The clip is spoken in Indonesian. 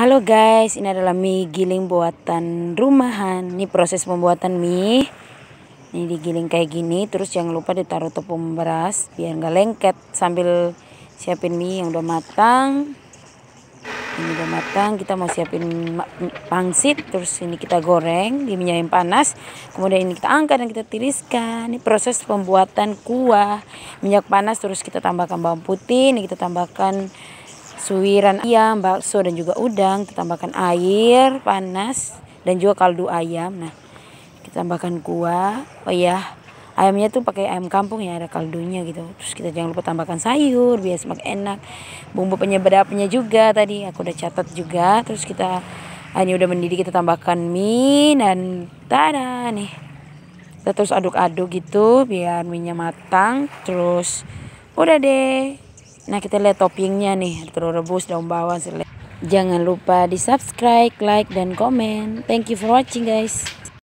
Halo guys, ini adalah mie giling buatan rumahan. Ini proses pembuatan mie. Ini digiling kayak gini, terus jangan lupa ditaruh tepung beras biar nggak lengket sambil siapin mie yang udah matang. Ini udah matang, kita mau siapin pangsit, terus ini kita goreng di minyak yang panas. Kemudian ini kita angkat dan kita tiriskan. Ini proses pembuatan kuah. Minyak panas terus kita tambahkan bawang putih, ini kita tambahkan suwiran ayam, bakso dan juga udang. Kita tambahkan air panas dan juga kaldu ayam. Nah, kita tambahkan kuah. Oh ya ayamnya tuh pakai ayam kampung ya, ada kaldunya gitu. Terus kita jangan lupa tambahkan sayur, biar semakin enak. Bumbu penyedapnya juga tadi aku udah catat juga. Terus kita ah, ini udah mendidih kita tambahkan mie dan tada nih. Kita terus aduk-aduk gitu biar minyak matang. Terus udah deh Nah kita lihat toppingnya nih terus rebus daun bawang. Jangan lupa di subscribe, like, dan komen. Thank you for watching guys.